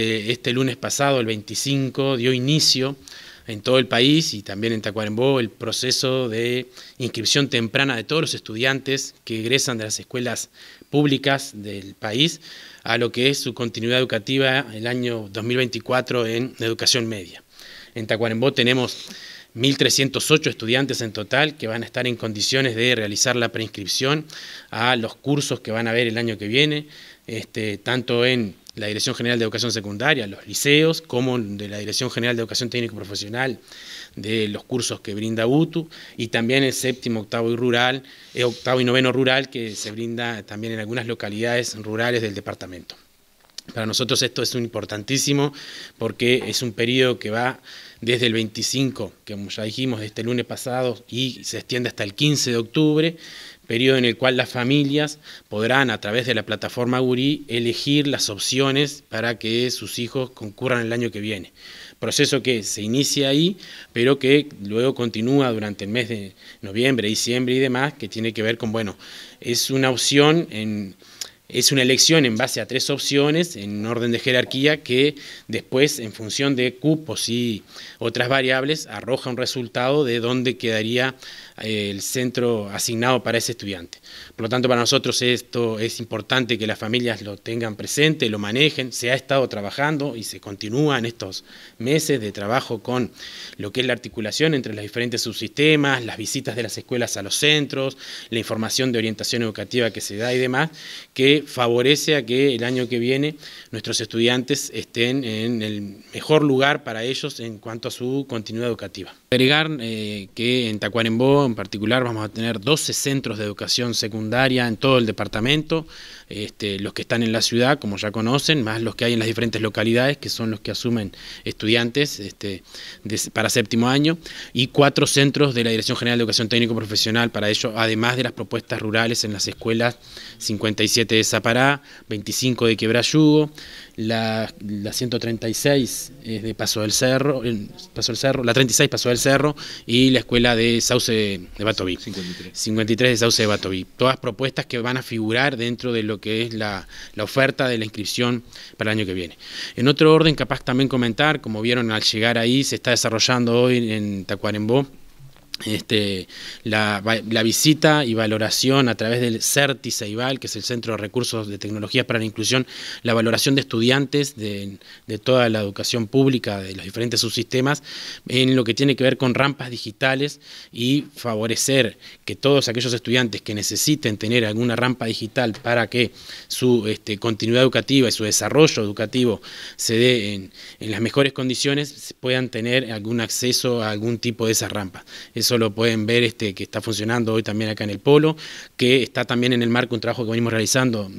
Eh, este lunes pasado, el 25, dio inicio en todo el país y también en Tacuarembó el proceso de inscripción temprana de todos los estudiantes que egresan de las escuelas públicas del país a lo que es su continuidad educativa el año 2024 en educación media. En Tacuarembó tenemos 1.308 estudiantes en total que van a estar en condiciones de realizar la preinscripción a los cursos que van a haber el año que viene, este, tanto en la Dirección General de Educación Secundaria, los liceos, como de la Dirección General de Educación Técnico Profesional, de los cursos que brinda UTU, y también el séptimo, octavo y rural, eh, octavo y noveno rural que se brinda también en algunas localidades rurales del departamento. Para nosotros esto es importantísimo porque es un periodo que va desde el 25, que como ya dijimos, este lunes pasado, y se extiende hasta el 15 de octubre, periodo en el cual las familias podrán a través de la plataforma GURI, elegir las opciones para que sus hijos concurran el año que viene. Proceso que se inicia ahí, pero que luego continúa durante el mes de noviembre, diciembre y demás, que tiene que ver con, bueno, es una opción en es una elección en base a tres opciones en orden de jerarquía que después en función de cupos y otras variables arroja un resultado de dónde quedaría eh, el centro asignado para ese estudiante. Por lo tanto, para nosotros esto es importante que las familias lo tengan presente, lo manejen, se ha estado trabajando y se continúa en estos meses de trabajo con lo que es la articulación entre los diferentes subsistemas, las visitas de las escuelas a los centros, la información de orientación educativa que se da y demás, que favorece a que el año que viene nuestros estudiantes estén en el mejor lugar para ellos en cuanto a su continuidad educativa. Agregar eh, que en Tacuarembó en particular vamos a tener 12 centros de educación secundaria en todo el departamento, este, los que están en la ciudad, como ya conocen, más los que hay en las diferentes localidades, que son los que asumen estudiantes este, para séptimo año, y cuatro centros de la Dirección General de Educación Técnico Profesional para ello, además de las propuestas rurales en las escuelas 57 de Zapará, 25 de Quebrayugo, la, 136 de Paso del Cerro, Cerro, la 36 Paso del Cerro y la escuela de Sauce de Batoví. 53. de Sauce de Batoví. Todas propuestas que van a figurar dentro de lo que es la, la oferta de la inscripción para el año que viene. En otro orden, capaz también comentar, como vieron al llegar ahí, se está desarrollando hoy en Tacuarembó este, la, visita y valoración a través del CERTI que es el Centro de Recursos de Tecnologías para la Inclusión, la valoración de estudiantes de, toda la educación pública, de los diferentes subsistemas, en lo que tiene que ver con rampas digitales y favorecer que todos aquellos estudiantes que necesiten tener alguna rampa digital para que su este, continuidad educativa y su desarrollo educativo se dé en, las mejores condiciones, puedan tener algún acceso a algún tipo de esas rampas. Eso lo pueden ver este, que está funcionando hoy también acá en el Polo, que está también en el marco de un trabajo que venimos realizando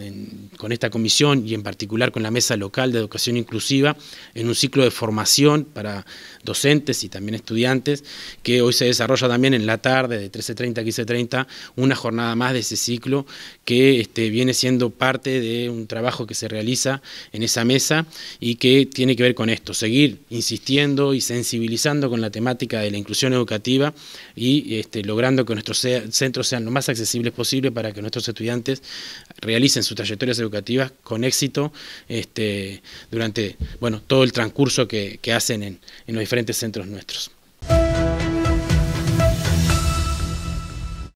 con esta comisión y en particular con la Mesa Local de Educación Inclusiva en un ciclo de formación para docentes y también estudiantes, que hoy se desarrolla también en la tarde de 13.30 a 15.30, una jornada más de ese ciclo que este, viene siendo parte de un trabajo que se realiza en esa mesa y que tiene que ver con esto, seguir insistiendo y sensibilizando con la temática de la inclusión educativa y este, logrando que nuestros centros sean lo más accesibles posible para que nuestros estudiantes realicen sus trayectorias educativas con éxito este, durante todo el transcurso que, hacen en los diferentes centros nuestros.